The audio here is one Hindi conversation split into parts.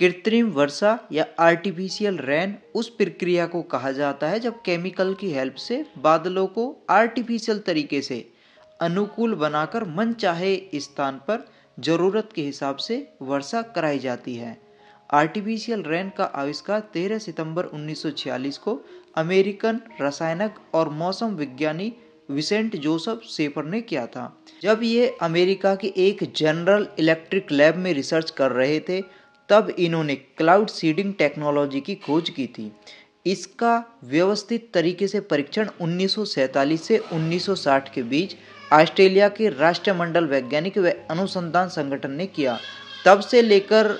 कृत्रिम वर्षा या आर्टिफिशियल रेन उस प्रक्रिया को कहा जाता है जब केमिकल की हेल्प से बादलों को आर्टिफिशियल तरीके से अनुकूल बनाकर मन चाहे स्थान पर ज़रूरत के हिसाब से वर्षा कराई जाती है आर्टिफिशियल रेन का आविष्कार 13 सितंबर 1946 को अमेरिकन रसायनक और मौसम विज्ञानी विसेंट जोसफ सेफर ने किया था जब ये अमेरिका के एक जनरल इलेक्ट्रिक लैब में रिसर्च कर रहे थे तब इन्होंने क्लाउड सीडिंग टेक्नोलॉजी की खोज की थी इसका व्यवस्थित तरीके से परीक्षण उन्नीस से 1960 के बीच ऑस्ट्रेलिया के राष्ट्रमंडल वैज्ञानिक व अनुसंधान संगठन ने किया तब से लेकर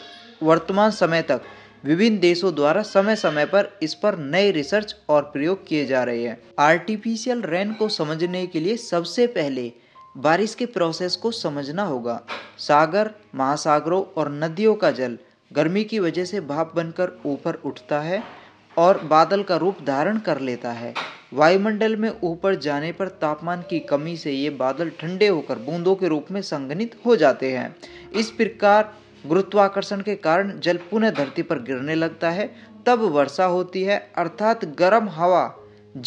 वर्तमान समय तक विभिन्न देशों द्वारा समय समय पर इस पर नए रिसर्च और प्रयोग किए जा रहे हैं आर्टिफिशियल रेन को समझने के लिए सबसे पहले बारिश के प्रोसेस को समझना होगा सागर महासागरों और नदियों का जल गर्मी की वजह से भाप बनकर ऊपर उठता है और बादल का रूप धारण कर लेता है वायुमंडल में ऊपर जाने पर तापमान की कमी से ये बादल ठंडे होकर बूंदों के रूप में संगणित हो जाते हैं इस प्रकार गुरुत्वाकर्षण के कारण जल पुनः धरती पर गिरने लगता है तब वर्षा होती है अर्थात गर्म हवा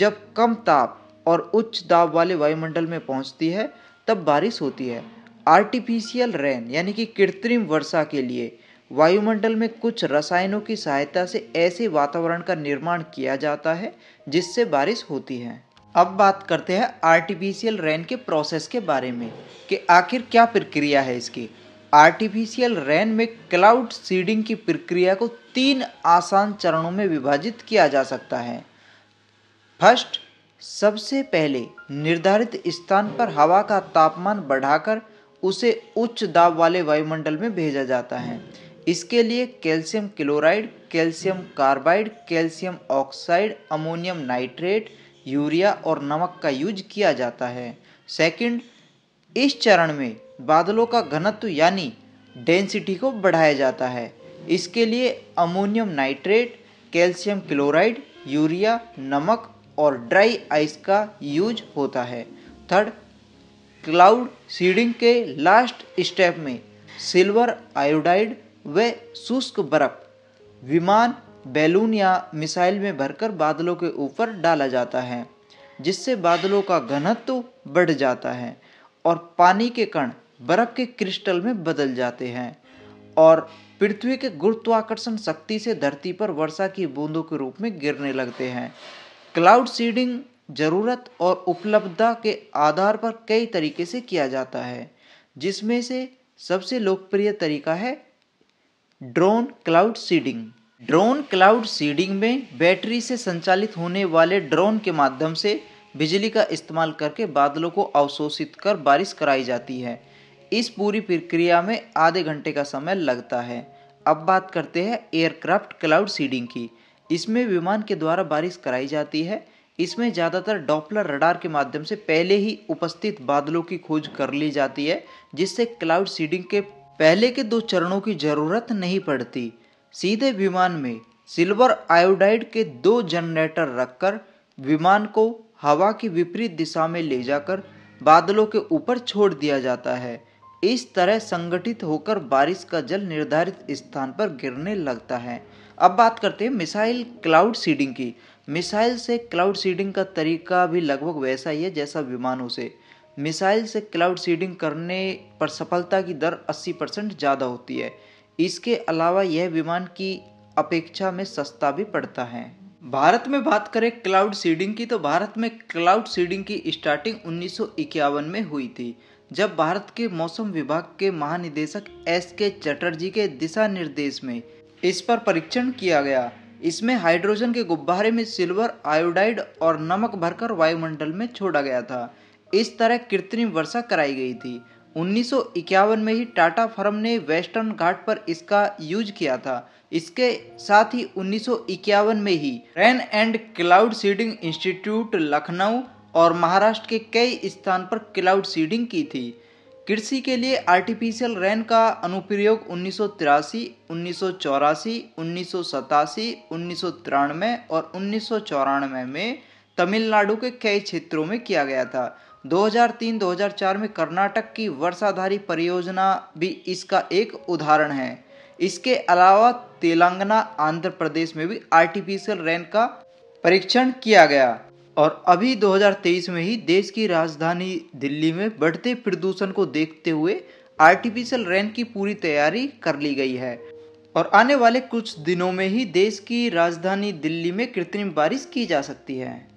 जब कम ताप और उच्च दाब वाले वायुमंडल में पहुंचती है तब बारिश होती है आर्टिफिशियल रेन यानी कि कृत्रिम वर्षा के लिए वायुमंडल में कुछ रसायनों की सहायता से ऐसे वातावरण का निर्माण किया जाता है जिससे बारिश होती है अब बात करते हैं आर्टिफिशियल रेन के प्रोसेस के बारे में कि आखिर क्या प्रक्रिया है इसकी आर्टिफिशियल रेन में क्लाउड सीडिंग की प्रक्रिया को तीन आसान चरणों में विभाजित किया जा सकता है फर्स्ट सबसे पहले निर्धारित स्थान पर हवा का तापमान बढ़ाकर उसे उच्च दाब वाले वायुमंडल में भेजा जाता है इसके लिए calcium chloride calcium carbide calcium oxide ammonium nitrate urea और नमक का यूज किया जाता है सेकंड इस चरण में बादलों का घनत्व यानी डेंसिटी को बढ़ाया जाता है इसके लिए ammonium nitrate calcium chloride urea नमक और ड्राई आइस का यूज होता है थर्ड क्लाउड सीडिंग के लास्ट स्टेप में सिल्वर आयोडाइड वे शुष्क बर्फ विमान बैलून या मिसाइल में भरकर बादलों के ऊपर डाला जाता है जिससे बादलों का घनत्व बढ़ जाता है और पानी के कण बर्फ के क्रिस्टल में बदल जाते हैं और पृथ्वी के गुरुत्वाकर्षण शक्ति से धरती पर वर्षा की बूंदों के रूप में गिरने लगते हैं क्लाउड सीडिंग जरूरत और उपलब्धता के आधार पर कई तरीके से किया जाता है जिसमें से सबसे लोकप्रिय तरीका है drone cloud seeding drone cloud seeding में बैटरी से संचालित होने वाले ड्रोन के माध्यम से बिजली का इस्तेमाल करके बादलों को अवशोषित कर बारिश कराई जाती है इस पूरी प्रक्रिया में आधे घंटे का समय लगता है अब बात करते हैं एयरक्राफ्ट क्लाउड सीडिंग की इसमें विमान के द्वारा बारिश कराई जाती है इसमें ज़्यादातर डॉपलर रडार के माध्यम से पहले ही उपस्थित बादलों की खोज कर ली जाती है जिससे क्लाउड सीडिंग के पहले के दो चरणों की जरूरत नहीं पड़ती सीधे विमान में सिल्वर आयोडाइड के दो जनरेटर रखकर विमान को हवा की विपरीत दिशा में ले जाकर बादलों के ऊपर छोड़ दिया जाता है इस तरह संगठित होकर बारिश का जल निर्धारित स्थान पर गिरने लगता है अब बात करते हैं मिसाइल क्लाउड सीडिंग की मिसाइल से क्लाउड सीडिंग का तरीका भी लगभग वैसा ही है जैसा विमानों से मिसाइल से क्लाउड सीडिंग करने पर सफलता की दर 80 परसेंट ज़्यादा होती है इसके अलावा यह विमान की अपेक्षा में सस्ता भी पड़ता है भारत में बात करें क्लाउड सीडिंग की तो भारत में क्लाउड सीडिंग की स्टार्टिंग उन्नीस में हुई थी जब भारत के मौसम विभाग के महानिदेशक एस के चटर्जी के दिशा निर्देश में इस पर परीक्षण किया गया इसमें हाइड्रोजन के गुब्बारे में सिल्वर आयोडाइड और नमक भरकर वायुमंडल में छोड़ा गया था इस तरह कृत्रिम वर्षा कराई गई थी उन्नीस में ही टाटा फर्म ने वेस्टर्न घाट पर इसका यूज किया था इसके साथ ही उन्नीस में ही rain and cloud seeding institute Lucknow और महाराष्ट्र के कई स्थान पर क्लाउड सीडिंग की थी कृषि के लिए आर्टिफिशियल रेन का अनुप्रयोग उन्नीस सौ तिरासी उन्नीस सौ चौरासी उन्नीस सौ सतासी उन्नीस सौ तिरानवे और उन्नीस सौ चौरानवे में तमिलनाडु के कई क्षेत्रों में किया गया था 2003-2004 में कर्नाटक की वर्षाधारी परियोजना भी इसका एक उदाहरण है इसके अलावा तेलंगाना आंध्र प्रदेश में भी आर्टिफिशियल रेन का परीक्षण किया गया और अभी 2023 में ही देश की राजधानी दिल्ली में बढ़ते प्रदूषण को देखते हुए आर्टिफिशियल रेन की पूरी तैयारी कर ली गई है और आने वाले कुछ दिनों में ही देश की राजधानी दिल्ली में कृत्रिम बारिश की जा सकती है